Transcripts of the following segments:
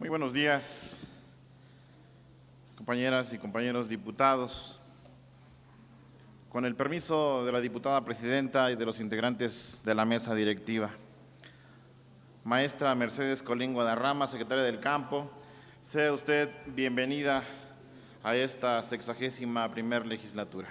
Muy buenos días, compañeras y compañeros diputados. Con el permiso de la diputada presidenta y de los integrantes de la mesa directiva, maestra Mercedes Colín Guadarrama, secretaria del campo, sea usted bienvenida a esta sexagésima primera legislatura.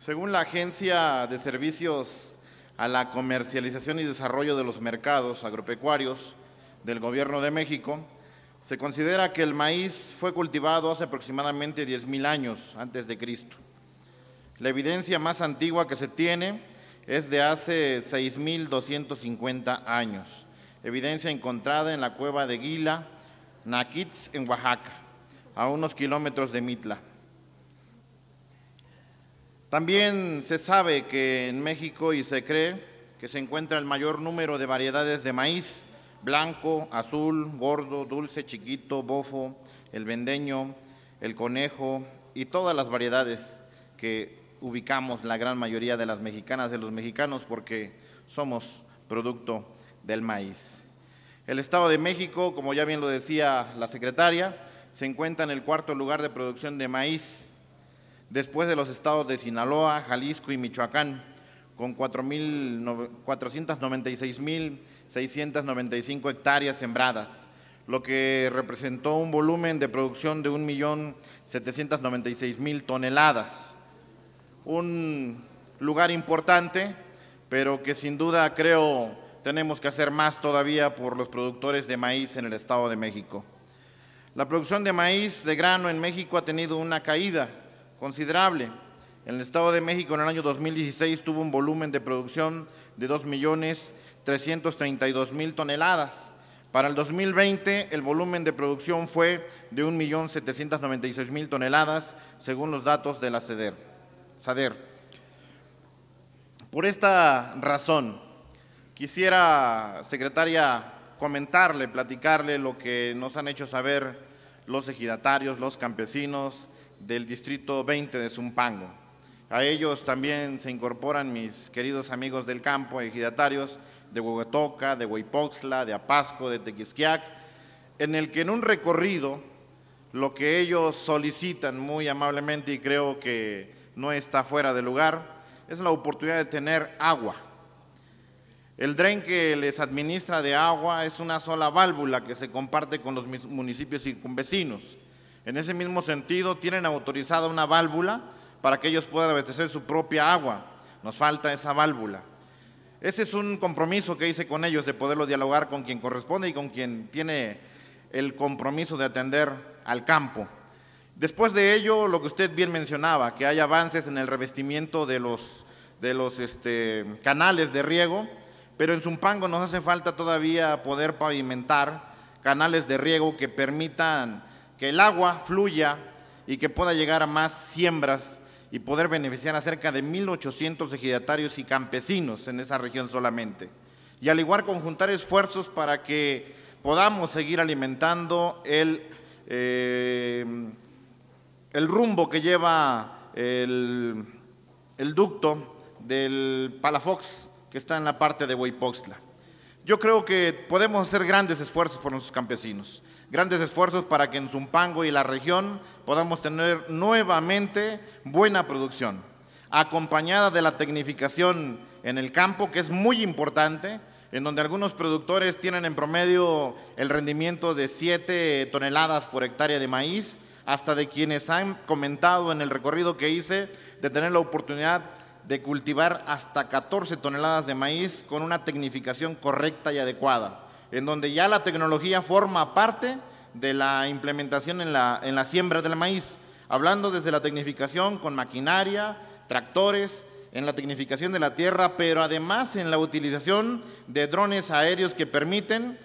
Según la Agencia de Servicios a la Comercialización y Desarrollo de los Mercados Agropecuarios, del Gobierno de México, se considera que el maíz fue cultivado hace aproximadamente 10.000 años antes de Cristo. La evidencia más antigua que se tiene es de hace 6.250 años, evidencia encontrada en la cueva de Guila, Naquitz, en Oaxaca, a unos kilómetros de Mitla. También se sabe que en México y se cree que se encuentra el mayor número de variedades de maíz, blanco, azul, gordo, dulce, chiquito, bofo, el vendeño, el conejo y todas las variedades que ubicamos la gran mayoría de las mexicanas, de los mexicanos, porque somos producto del maíz. El Estado de México, como ya bien lo decía la secretaria, se encuentra en el cuarto lugar de producción de maíz, después de los estados de Sinaloa, Jalisco y Michoacán, con 496.695 hectáreas sembradas, lo que representó un volumen de producción de 1.796.000 toneladas. Un lugar importante, pero que sin duda creo tenemos que hacer más todavía por los productores de maíz en el Estado de México. La producción de maíz de grano en México ha tenido una caída considerable el Estado de México en el año 2016 tuvo un volumen de producción de 2.332.000 toneladas. Para el 2020 el volumen de producción fue de 1.796.000 toneladas, según los datos de la SEDER. SADER. Por esta razón, quisiera, secretaria, comentarle, platicarle lo que nos han hecho saber los ejidatarios, los campesinos del Distrito 20 de Zumpango. A ellos también se incorporan mis queridos amigos del campo, ejidatarios de Huehuetoca, de Huipoxla, de Apasco, de Tequisquiac, en el que en un recorrido lo que ellos solicitan muy amablemente y creo que no está fuera de lugar es la oportunidad de tener agua. El dren que les administra de agua es una sola válvula que se comparte con los municipios circunvecinos. En ese mismo sentido, tienen autorizada una válvula para que ellos puedan abastecer su propia agua. Nos falta esa válvula. Ese es un compromiso que hice con ellos de poderlo dialogar con quien corresponde y con quien tiene el compromiso de atender al campo. Después de ello, lo que usted bien mencionaba, que hay avances en el revestimiento de los, de los este, canales de riego, pero en Zumpango nos hace falta todavía poder pavimentar canales de riego que permitan que el agua fluya y que pueda llegar a más siembras y poder beneficiar a cerca de 1.800 ejidatarios y campesinos en esa región solamente. Y al igual conjuntar esfuerzos para que podamos seguir alimentando el, eh, el rumbo que lleva el, el, ducto del Palafox que está en la parte de Huaypoxtla. Yo creo que podemos hacer grandes esfuerzos por nuestros campesinos grandes esfuerzos para que en Zumpango y la región podamos tener nuevamente buena producción, acompañada de la tecnificación en el campo, que es muy importante, en donde algunos productores tienen en promedio el rendimiento de 7 toneladas por hectárea de maíz, hasta de quienes han comentado en el recorrido que hice de tener la oportunidad de cultivar hasta 14 toneladas de maíz con una tecnificación correcta y adecuada en donde ya la tecnología forma parte de la implementación en la, siembra del maíz, hablando desde la tecnificación con maquinaria, tractores, en la tecnificación de la tierra, pero además en la utilización de drones aéreos que permiten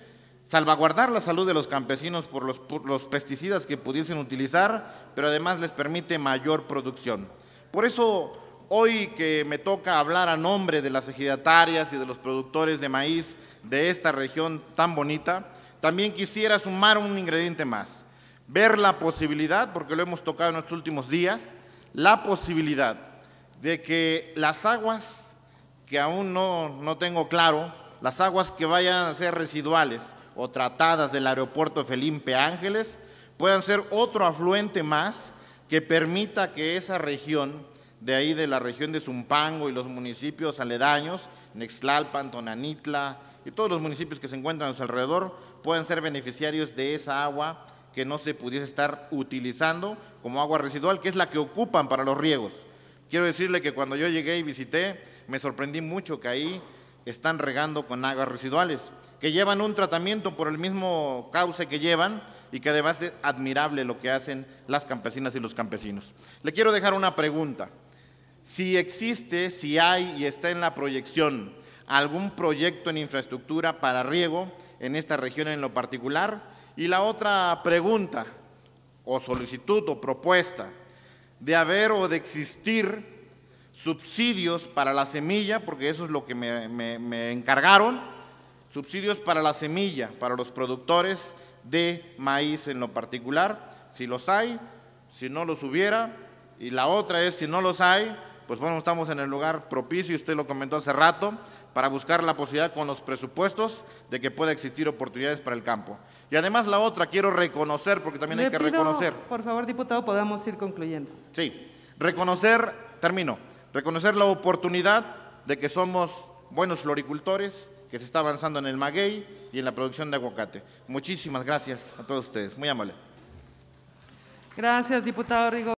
salvaguardar la salud de los campesinos por los, por los, pesticidas que pudiesen utilizar, pero además les permite mayor producción. Por eso Hoy que me toca hablar a nombre de las ejidatarias y de los productores de maíz de esta región tan bonita, también quisiera sumar un ingrediente más, ver la posibilidad, porque lo hemos tocado en los últimos días, la posibilidad de que las aguas que aún no, tengo claro, las aguas que vayan a ser residuales o tratadas del aeropuerto Felipe Ángeles, puedan ser otro afluente más que permita que esa región de ahí de la región de Zumpango y los municipios aledaños, Nexlalpan, Tonanitla y todos los municipios que se encuentran a su alrededor, puedan ser beneficiarios de esa agua que no se pudiese estar utilizando como agua residual, que es la que ocupan para los riegos. Quiero decirle que cuando yo llegué y visité, me sorprendí mucho que ahí están regando con aguas residuales, que llevan un tratamiento por el mismo cauce que llevan y que además es admirable lo que hacen las campesinas y los campesinos. Le quiero dejar una pregunta. Si existe, si hay y está en la proyección algún proyecto en infraestructura para riego en esta región en lo particular. Y la otra pregunta o solicitud o propuesta de haber o de existir subsidios para la semilla, porque eso es lo que me, encargaron, subsidios para la semilla, para los productores de maíz en lo particular, si los hay, si no los hubiera, y la otra es si no los hay, pues bueno, estamos en el lugar propicio, y usted lo comentó hace rato, para buscar la posibilidad con los presupuestos de que pueda existir oportunidades para el campo. Y además la otra, quiero reconocer, porque también hay que reconocer. Por favor, diputado, podamos ir concluyendo. Sí, reconocer, termino, reconocer la oportunidad de que somos buenos floricultores, que se está avanzando en el maguey y en la producción de aguacate. Muchísimas gracias a todos ustedes, muy amable. Gracias, diputado Rigo.